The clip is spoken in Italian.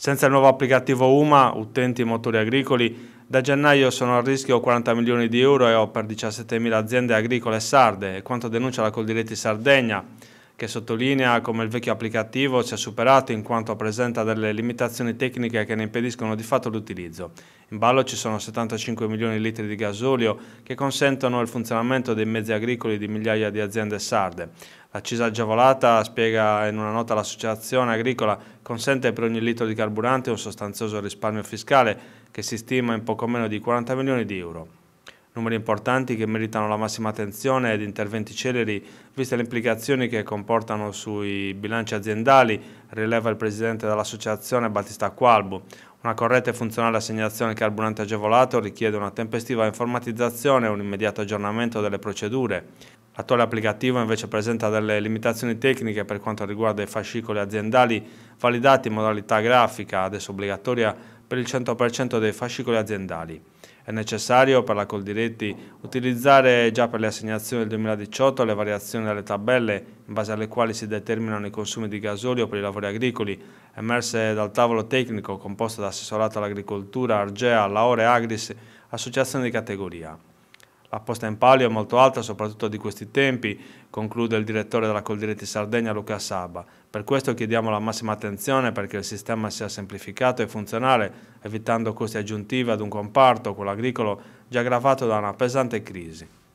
Senza il nuovo applicativo UMA, utenti e motori agricoli, da gennaio sono a rischio 40 milioni di euro e ho per 17 mila aziende agricole sarde, quanto denuncia la Coldiretti Sardegna che sottolinea come il vecchio applicativo sia superato in quanto presenta delle limitazioni tecniche che ne impediscono di fatto l'utilizzo. In ballo ci sono 75 milioni di litri di gasolio che consentono il funzionamento dei mezzi agricoli di migliaia di aziende sarde. L'accisa agevolata, spiega in una nota l'associazione agricola, consente per ogni litro di carburante un sostanzioso risparmio fiscale che si stima in poco meno di 40 milioni di euro numeri importanti che meritano la massima attenzione ed interventi celeri, viste le implicazioni che comportano sui bilanci aziendali, rileva il presidente dell'associazione Battista Qualbu. Una corretta e funzionale assegnazione carburante agevolato richiede una tempestiva informatizzazione e un immediato aggiornamento delle procedure. L'attuale applicativo invece presenta delle limitazioni tecniche per quanto riguarda i fascicoli aziendali validati in modalità grafica, adesso obbligatoria per il 100% dei fascicoli aziendali. È necessario per la Coldiretti utilizzare già per le assegnazioni del 2018 le variazioni delle tabelle in base alle quali si determinano i consumi di gasolio per i lavori agricoli, emerse dal tavolo tecnico composto da Assessorato all'Agricoltura, Argea, Laore Agris, associazione di categoria. La posta in palio è molto alta, soprattutto di questi tempi, conclude il direttore della Coldiretti Sardegna, Luca Saba. Per questo chiediamo la massima attenzione perché il sistema sia semplificato e funzionale, evitando costi aggiuntivi ad un comparto, quello agricolo, già aggravato da una pesante crisi.